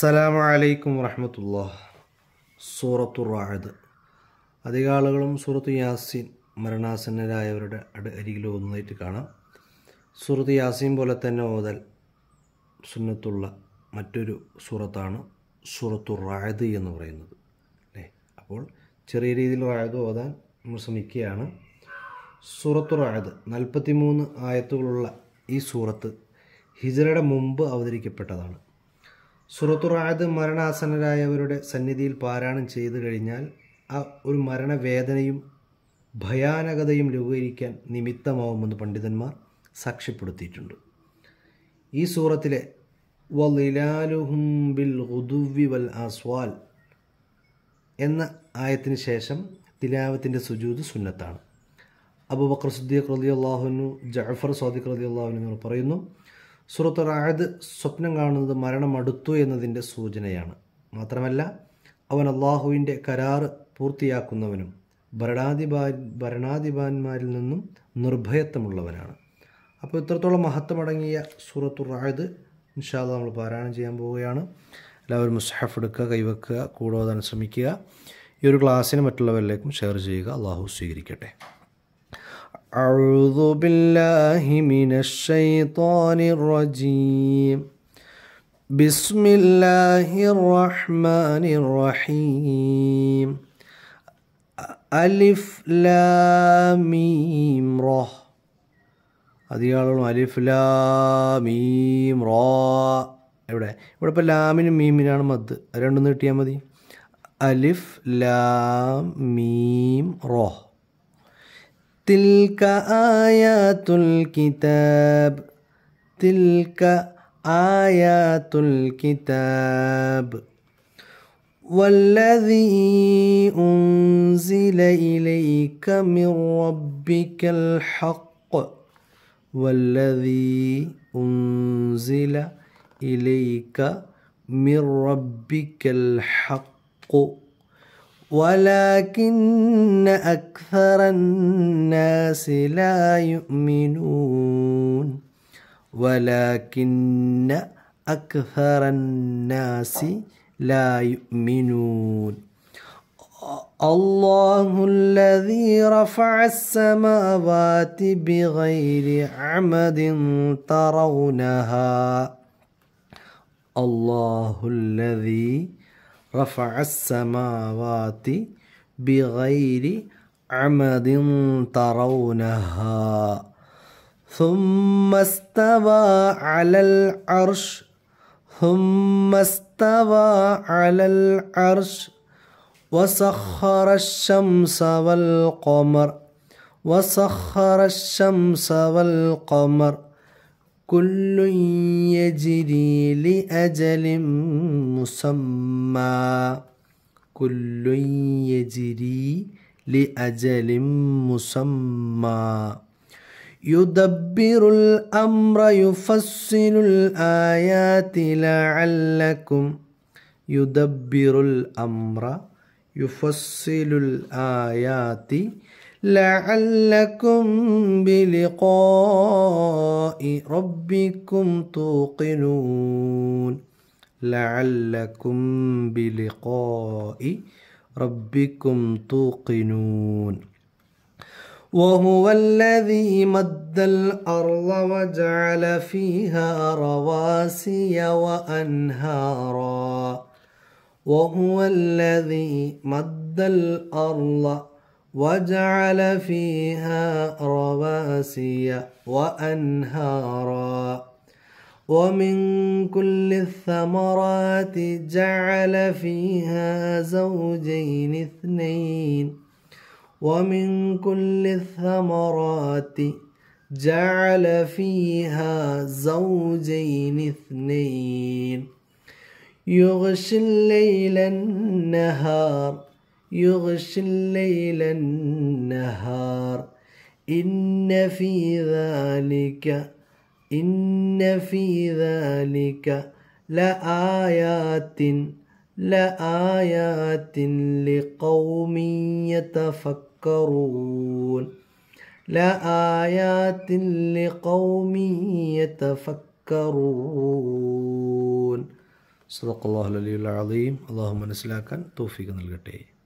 അസ്സലാമു അലൈക്കും വറഹമത്തുള്ള സൂറത്തു റാഹദ് അധിക ആളുകളും സൂറത്ത് യാസീൻ മരണാസന്നരായവരുടെ അരികിൽ ഒന്നായിട്ട് കാണാം സൂറത്ത് യാസീൻ പോലെ തന്നെ ഓതൽ സുന്നത്തുള്ള മറ്റൊരു സൂറത്താണ് സൂറത്തു റായത് എന്ന് പറയുന്നത് അല്ലേ അപ്പോൾ ചെറിയ രീതിയിൽ റായത് ഓതാൻ നമ്മൾ ശ്രമിക്കുകയാണ് സൂറത്തു റായത് നാൽപ്പത്തി മൂന്ന് ആയത്തുകളുള്ള ഈ സൂറത്ത് ഹിജറയുടെ മുമ്പ് അവതരിക്കപ്പെട്ടതാണ് സുറത്തുറായത് മരണാസനരായവരുടെ സന്നിധിയിൽ പാരായണം ചെയ്തു കഴിഞ്ഞാൽ ആ ഒരു മരണവേദനയും ഭയാനകതയും ലഘൂകരിക്കാൻ നിമിത്തമാവുമെന്ന് പണ്ഡിതന്മാർ സാക്ഷ്യപ്പെടുത്തിയിട്ടുണ്ട് ഈ സൂറത്തിലെ വലിലാലുഹും വൽ അസ്വാൽ എന്ന ആയത്തിന് ശേഷം തിലാവത്തിൻ്റെ സുജൂത് സുന്നത്താണ് അബുബക്ര സുദ്ദീഖ് റതി അള്ളാഹുനു ജഅഫർ സ്വാദിഖ് റതി അള്ളാഹുനു പറയുന്നു സുഹൃത്ത് റായത് സ്വപ്നം കാണുന്നത് മരണം അടുത്തു എന്നതിൻ്റെ സൂചനയാണ് മാത്രമല്ല അവൻ അള്ളാഹുവിൻ്റെ കരാർ പൂർത്തിയാക്കുന്നവനും ഭരണാധിപാ ഭരണാധിപാന്മാരിൽ നിന്നും നിർഭയത്വമുള്ളവനാണ് അപ്പോൾ ഇത്രത്തോളം മഹത്വമടങ്ങിയ സൂറത്തു റായത് ഇൻഷാദ് നമ്മൾ പാരായണം ചെയ്യാൻ പോവുകയാണ് എല്ലാവരും മുസ്ഹഫ് എടുക്കുക കൈവെക്കുക കൂടോതാൻ ശ്രമിക്കുക ഈ ഒരു ക്ലാസ്സിന് മറ്റുള്ളവരിലേക്കും ഷെയർ ചെയ്യുക അള്ളാഹു സ്വീകരിക്കട്ടെ أعوذ بالله من الشيطان الرجيم بسم الله الرحمن الرحيم ألف لام را അധികാളും അലിഫ് ലാ മീം റോ എവിടെ ഇവിടെ ഇപ്പോൾ ലാമിനും മീമിനാണ് മദ് രണ്ടൊന്ന് കിട്ടിയാൽ മതി അലിഫ് ലാം മീം റോ تلك آيات الكتاب تلك آيات الكتاب والذي أنزل إليك من ربك الحق والذي أنزل إليك من ربك الحق ولكن أكثر الناس لا يؤمنون ولكن أكثر الناس لا يؤمنون الله الذي رفع السماوات بغير عمد ترونها الله الذي رفع السماوات بغير عمد ترونها ثم استوى على العرش ثم استوى على العرش وسخر الشمس والقمر وسخر الشمس والقمر كل يجري لأجل مسمى كل يجري لأجل مسمى يدبر الأمر يفصل الآيات لعلكم يدبر الأمر يفصل الآيات لعلكم بلقاء ربكم توقنون لعلكم بلقاء ربكم توقنون وهو الذي مد الأرض وجعل فيها رواسي وأنهارا وهو الذي مد الأرض وجعل فيها رواسي وأنهارا ومن كل الثمرات جعل فيها زوجين اثنين ومن كل الثمرات جعل فيها زوجين اثنين يغشي الليل النهار يغش الليل النهار إن في ذلك إن في ذلك لآيات لآيات لقوم يتفكرون لآيات لقوم يتفكرون صدق الله العلي العظيم اللهم نسلاكا توفيقا നൽകട്ടെ